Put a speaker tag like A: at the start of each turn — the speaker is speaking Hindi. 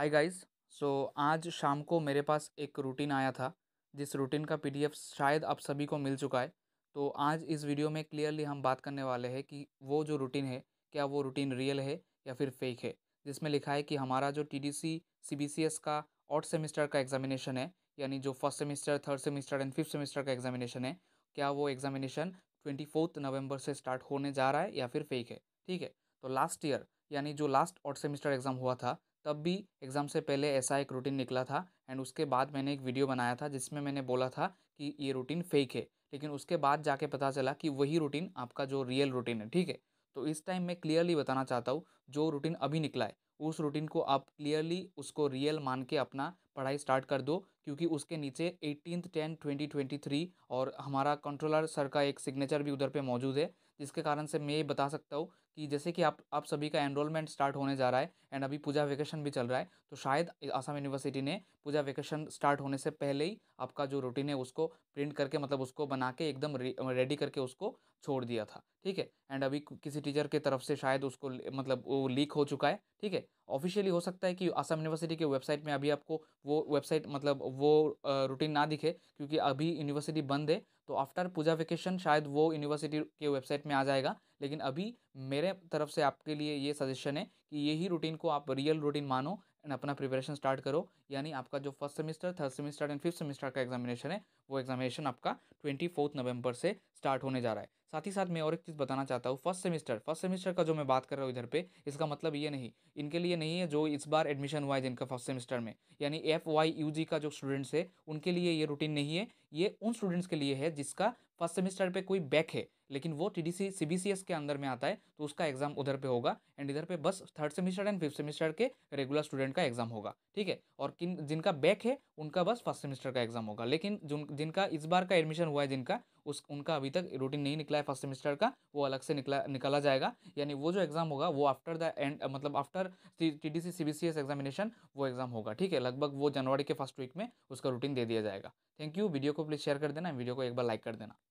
A: हाय गाइस सो आज शाम को मेरे पास एक रूटीन आया था जिस रूटीन का पीडीएफ शायद आप सभी को मिल चुका है तो आज इस वीडियो में क्लियरली हम बात करने वाले हैं कि वो जो रूटीन है क्या वो रूटीन रियल है या फिर फेक है जिसमें लिखा है कि हमारा जो T D C C B C S का और सेमिस्टर का एग्जामिनेशन है यानी जो first semester third semester and fifth semester का एग्जामिनेशन है क्या वो एग्जामिनेशन ट्वेंटी फोर्थ नवंबर से स्टार्ट होने जा रहा है या फिर फेक है ठीक है तो लास्ट ईयर यानी जो लास्ट आउट सेमिस्टर एग्ज़ाम हुआ था तब भी एग्ज़ाम से पहले ऐसा एक रूटीन निकला था एंड उसके बाद मैंने एक वीडियो बनाया था जिसमें मैंने बोला था कि ये रूटीन फेक है लेकिन उसके बाद जाके पता चला कि वही रूटीन आपका जो रियल रूटीन है ठीक है तो इस टाइम मैं क्लियरली बताना चाहता हूँ जो रूटीन अभी निकला है उस रूटीन को आप क्लियरली उसको रियल मान के अपना पढ़ाई स्टार्ट कर दो क्योंकि उसके नीचे eighteen ten twenty twenty three और हमारा कंट्रोलर सर का एक सिग्नेचर भी उधर पे मौजूद है जिसके कारण से मैं ये बता सकता हूँ कि जैसे कि आप आप सभी का एनरोलमेंट स्टार्ट होने जा रहा है एंड अभी पूजा वेकेशन भी चल रहा है तो शायद आसाम यूनिवर्सिटी ने पूजा वेकेशन स्टार्ट होने से पहले ही आपका जो रूटीन है उसको प्रिंट करके मतलब उसको बना के एकदम रेडी करके उसको छोड़ दिया था ठीक है एंड अभी किसी टीचर के तरफ से शायद उसको मतलब वो लीक हो चुका है ठीक है ऑफिशियली हो सकता है कि आसाम यूनिवर्सिटी के वेबसाइट में अभी आपको वो वेबसाइट मतलब वो रूटीन ना दिखे क्योंकि अभी यूनिवर्सिटी बंद है तो आफ्टर पूजा वेकेशन शायद वो यूनिवर्सिटी के वेबसाइट में आ जाएगा लेकिन अभी मेरे तरफ से आपके लिए ये सजेशन है कि यही रूटीन को आप रियल रूटीन मानो एंड अपना प्रिपरेशन स्टार्ट करो यानी आपका जो first semester third semester and fifth semester का एग्जामिनेशन है वो एग्जामिनेशन आपका ट्वेंटी फोर्थ नवंबर से स्टार्ट होने जा रहा है साथ ही साथ मैं और एक चीज़ बताना चाहता हूँ फर्स्ट सेमेस्टर फर्स्ट सेमेस्टर का जो मैं बात कर रहा हूँ इधर पे इसका मतलब ये नहीं इनके लिए नहीं है जो इस बार एडमिशन हुआ है जिनका फर्स्ट सेमेस्टर में यानी एफ वाई यू जी का जो स्टूडेंट्स है उनके लिए ये रूटीन नहीं है ये उन स्टूडेंट्स के लिए है जिसका फर्स्ट सेमेस्टर पर कोई बैक है लेकिन वो टी डी के अंदर में आता है तो उसका एग्जाम उधर पे होगा एंड इधर पे बस third semester and fifth semester के रेगुलर स्टूडेंट का एग्जाम होगा ठीक है और किन जिनका बैक है उनका बस फर्स्ट सेमिस्टर का एग्जाम होगा लेकिन जिन जिनका इस बार का एडमिशन हुआ है जिनका उस उनका अभी तक रूटीन नहीं निकला है फर्स्ट सेमेस्टर का वो अलग से निकला निकाला जाएगा यानी वो जो एग्ज़ाम होगा वो आफ्टर द एंड मतलब after T D C C B C S examination वो एग्ज़ाम होगा ठीक है लगभग वो जनवरी के फर्स्ट वीक में उसका रूटीन दे दिया जाएगा थैंक यू वीडियो को प्लीज़ शेयर कर देना वीडियो को एक बार लाइक कर देना